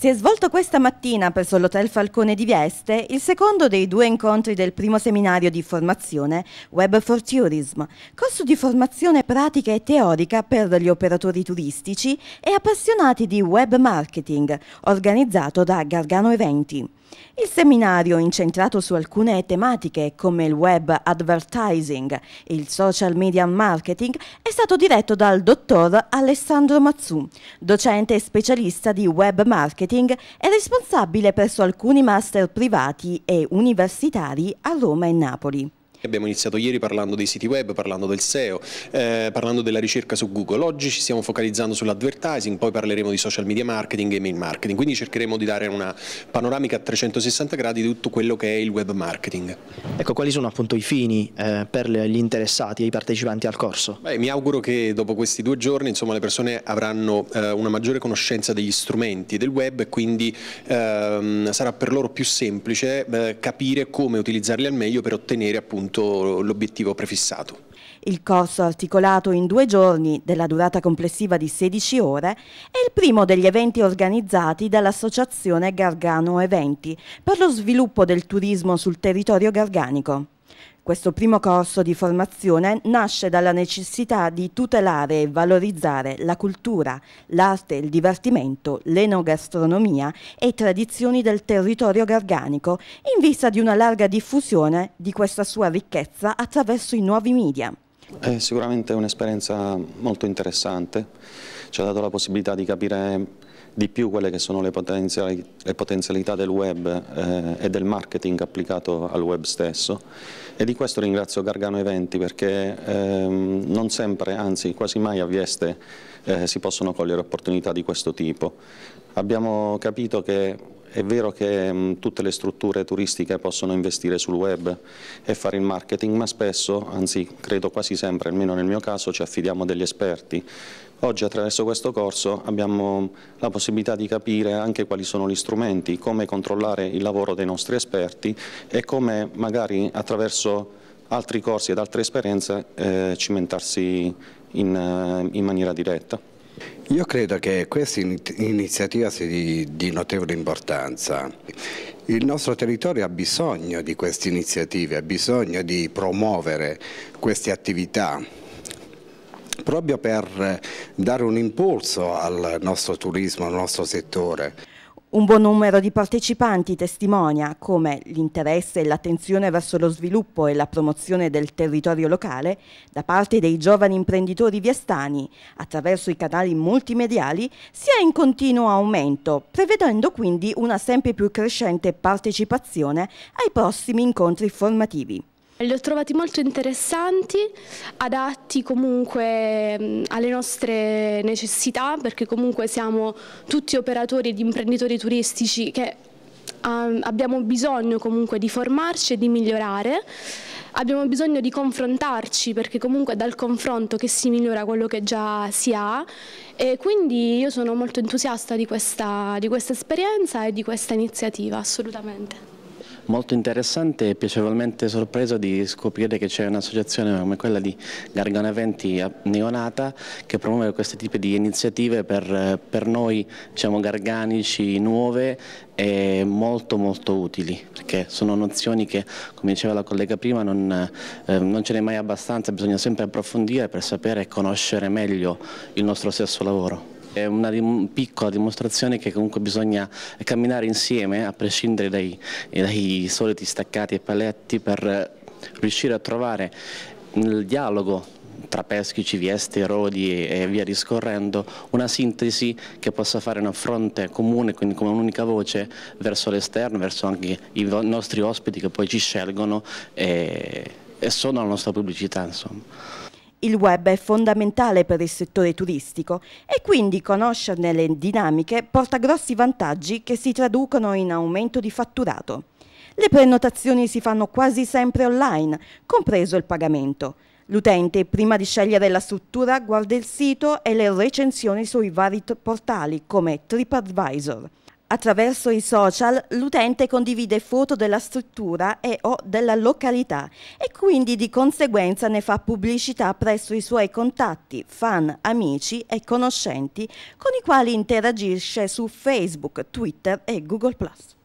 Si è svolto questa mattina presso l'Hotel Falcone di Vieste il secondo dei due incontri del primo seminario di formazione Web for Tourism, corso di formazione pratica e teorica per gli operatori turistici e appassionati di web marketing, organizzato da Gargano Eventi. Il seminario, incentrato su alcune tematiche come il web advertising e il social media marketing, è stato diretto dal dottor Alessandro Mazzù, docente e specialista di web marketing e responsabile presso alcuni master privati e universitari a Roma e Napoli. Abbiamo iniziato ieri parlando dei siti web, parlando del SEO, eh, parlando della ricerca su Google. Oggi ci stiamo focalizzando sull'advertising, poi parleremo di social media marketing e mail marketing, quindi cercheremo di dare una panoramica a 360 gradi di tutto quello che è il web marketing. Ecco, quali sono appunto i fini eh, per gli interessati e i partecipanti al corso? Beh, mi auguro che dopo questi due giorni insomma, le persone avranno eh, una maggiore conoscenza degli strumenti del web e quindi ehm, sarà per loro più semplice eh, capire come utilizzarli al meglio per ottenere appunto raggiunto l'obiettivo prefissato. Il corso articolato in due giorni, della durata complessiva di 16 ore, è il primo degli eventi organizzati dall'associazione Gargano Eventi per lo sviluppo del turismo sul territorio garganico. Questo primo corso di formazione nasce dalla necessità di tutelare e valorizzare la cultura, l'arte, il divertimento, l'enogastronomia e tradizioni del territorio garganico in vista di una larga diffusione di questa sua ricchezza attraverso i nuovi media. È sicuramente un'esperienza molto interessante, ci ha dato la possibilità di capire di più quelle che sono le, potenziali, le potenzialità del web eh, e del marketing applicato al web stesso e di questo ringrazio Gargano Eventi perché ehm, non sempre, anzi quasi mai a Vieste eh, si possono cogliere opportunità di questo tipo. Abbiamo capito che è vero che mh, mm, tutte le strutture turistiche possono investire sul web e fare il marketing, ma spesso, anzi credo quasi sempre, almeno nel mio caso, ci affidiamo degli esperti. Oggi attraverso questo corso abbiamo la possibilità di capire anche quali sono gli strumenti, come controllare il lavoro dei nostri esperti e come magari attraverso altri corsi ed altre esperienze eh, cimentarsi in, eh, in maniera diretta. Io credo che questa iniziativa sia di, di notevole importanza. Il nostro territorio ha bisogno di queste iniziative, ha bisogno di promuovere queste attività proprio per dare un impulso al nostro turismo, al nostro settore. Un buon numero di partecipanti testimonia come l'interesse e l'attenzione verso lo sviluppo e la promozione del territorio locale da parte dei giovani imprenditori viestani attraverso i canali multimediali sia in continuo aumento, prevedendo quindi una sempre più crescente partecipazione ai prossimi incontri formativi. Li ho trovati molto interessanti, adatti comunque mm, alle nostre necessità perché comunque siamo tutti operatori ed imprenditori turistici che ehm, abbiamo bisogno comunque di formarci e di migliorare, abbiamo bisogno di confrontarci perché comunque è dal confronto che si migliora quello che già si ha e quindi io sono molto entusiasta di questa, di questa esperienza e di questa iniziativa assolutamente molto interessante e piacevolmente sorpreso di scoprire che c'è un'associazione come quella di Gargano Eventi neonata che promuove questi tipi di iniziative per, per noi diciamo, garganici nuove e molto molto utili perché sono nozioni che come diceva la collega prima non, eh, non ce n'è mai abbastanza, bisogna sempre approfondire per sapere e conoscere meglio il nostro stesso lavoro. È una dim piccola dimostrazione che comunque bisogna camminare insieme, a prescindere dai, dai soliti staccati e paletti, per riuscire a trovare nel dialogo tra Peschi, Civieste, Rodi e via discorrendo, una sintesi che possa fare un fronte comune, quindi come un'unica voce, verso l'esterno, verso anche i nostri ospiti che poi ci scelgono e, e sono la nostra pubblicità. Insomma. Il web è fondamentale per il settore turistico e quindi conoscerne le dinamiche porta grossi vantaggi che si traducono in aumento di fatturato. Le prenotazioni si fanno quasi sempre online, compreso il pagamento. L'utente, prima di scegliere la struttura, guarda il sito e le recensioni sui vari portali come TripAdvisor. Attraverso i social l'utente condivide foto della struttura e o della località e quindi di conseguenza ne fa pubblicità presso i suoi contatti, fan, amici e conoscenti con i quali interagisce su Facebook, Twitter e Google ⁇